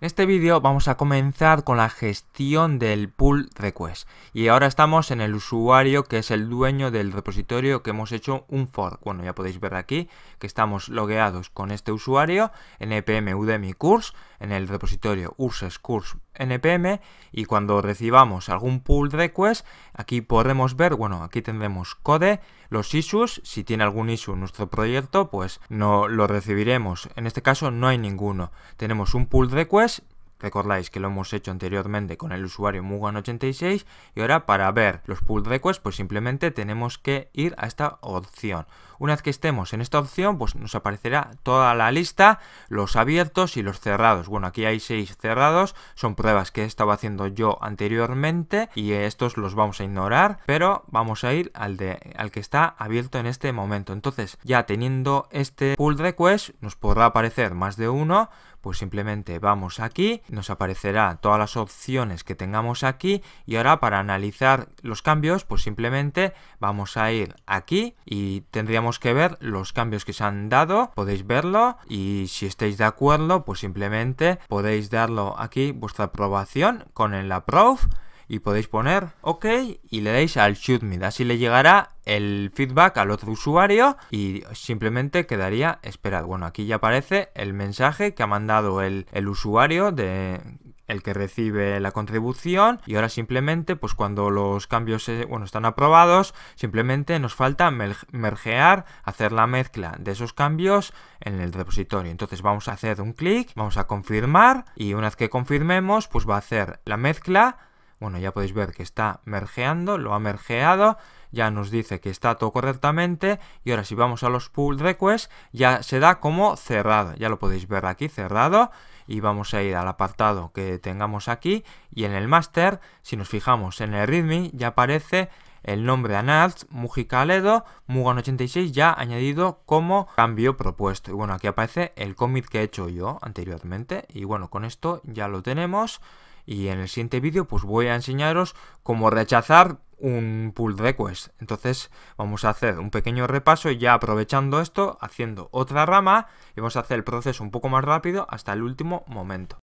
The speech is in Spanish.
En este vídeo vamos a comenzar con la gestión del pull request y ahora estamos en el usuario que es el dueño del repositorio que hemos hecho un fork. Bueno, ya podéis ver aquí que estamos logueados con este usuario en EPM udemy course en el repositorio ursescourse.com npm y cuando recibamos algún pull request, aquí podremos ver, bueno, aquí tendremos code, los issues, si tiene algún issue nuestro proyecto, pues no lo recibiremos. En este caso no hay ninguno. Tenemos un pull request Recordáis que lo hemos hecho anteriormente con el usuario Mugan86 y ahora para ver los pull requests pues simplemente tenemos que ir a esta opción. Una vez que estemos en esta opción pues nos aparecerá toda la lista, los abiertos y los cerrados. Bueno aquí hay 6 cerrados, son pruebas que he estado haciendo yo anteriormente y estos los vamos a ignorar pero vamos a ir al, de, al que está abierto en este momento. Entonces ya teniendo este pull request nos podrá aparecer más de uno pues simplemente vamos aquí, nos aparecerá todas las opciones que tengamos aquí y ahora para analizar los cambios, pues simplemente vamos a ir aquí y tendríamos que ver los cambios que se han dado, podéis verlo y si estáis de acuerdo, pues simplemente podéis darlo aquí vuestra aprobación con el approve y podéis poner OK y le dais al Shoot Me. Así le llegará el feedback al otro usuario y simplemente quedaría esperad. Bueno, aquí ya aparece el mensaje que ha mandado el, usuario de el que recibe la contribución y ahora simplemente pues cuando los cambios bueno, están aprobados simplemente nos falta mergear hacer la mezcla de esos cambios en el repositorio entonces vamos a hacer un clic vamos a confirmar y una vez que confirmemos pues va a hacer la mezcla bueno, ya podéis ver que está mergeando, lo ha mergeado, ya nos dice que está todo correctamente y ahora si vamos a los pull requests ya se da como cerrado, ya lo podéis ver aquí cerrado y vamos a ir al apartado que tengamos aquí y en el master, si nos fijamos en el readme ya aparece el nombre de Anals, Mujicaledo, Mugan86 ya añadido como cambio propuesto. Y bueno, aquí aparece el commit que he hecho yo anteriormente. Y bueno, con esto ya lo tenemos y en el siguiente vídeo pues voy a enseñaros cómo rechazar un pull request. Entonces vamos a hacer un pequeño repaso y ya aprovechando esto, haciendo otra rama y vamos a hacer el proceso un poco más rápido hasta el último momento.